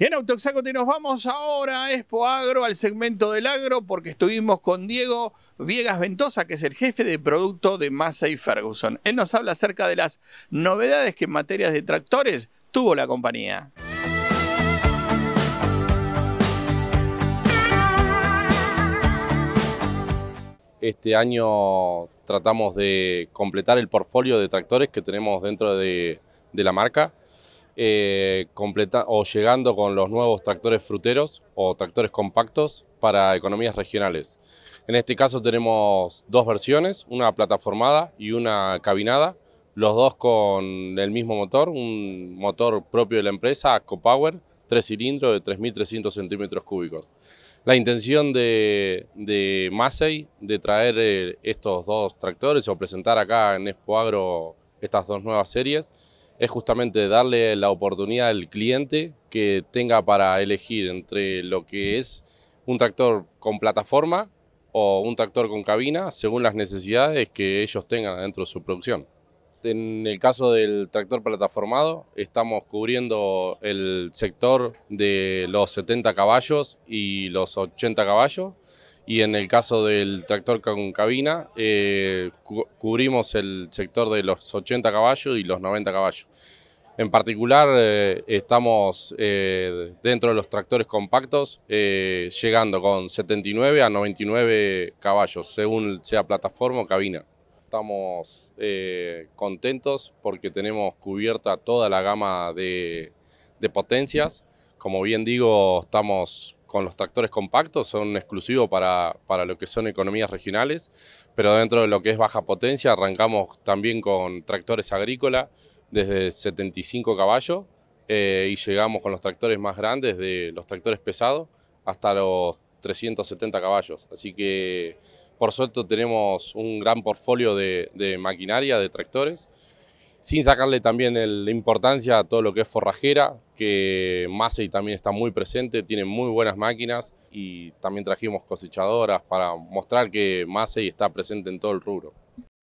Y en Autoxacote nos vamos ahora a Expo Agro, al segmento del agro, porque estuvimos con Diego Viegas Ventosa, que es el jefe de producto de Massey Ferguson. Él nos habla acerca de las novedades que en materia de tractores tuvo la compañía. Este año tratamos de completar el portfolio de tractores que tenemos dentro de, de la marca eh, o llegando con los nuevos tractores fruteros o tractores compactos para economías regionales. En este caso tenemos dos versiones, una plataformada y una cabinada, los dos con el mismo motor, un motor propio de la empresa, Copower, tres cilindros de 3.300 centímetros cúbicos. La intención de, de Massey de traer eh, estos dos tractores o presentar acá en Expo Agro estas dos nuevas series es justamente darle la oportunidad al cliente que tenga para elegir entre lo que es un tractor con plataforma o un tractor con cabina según las necesidades que ellos tengan dentro de su producción. En el caso del tractor plataformado, estamos cubriendo el sector de los 70 caballos y los 80 caballos y en el caso del tractor con cabina eh, cubrimos el sector de los 80 caballos y los 90 caballos. En particular eh, estamos eh, dentro de los tractores compactos llegando con 79 a 99 caballos según sea plataforma o cabina. Estamos contentos porque tenemos cubierta toda la gama de, de potencias. Como bien digo, estamos con los tractores compactos, son exclusivos para, lo que son economías regionales, pero dentro de lo que es baja potencia arrancamos también con tractores agrícola desde 75 caballos eh, y llegamos con los tractores más grandes, de los tractores pesados, hasta los 370 caballos. Así que por suerte tenemos un gran portfolio de maquinaria, de tractores sin sacarle también la importancia a todo lo que es forrajera, que Massey también está muy presente, tiene muy buenas máquinas y también trajimos cosechadoras para mostrar que Massey está presente en todo el rubro.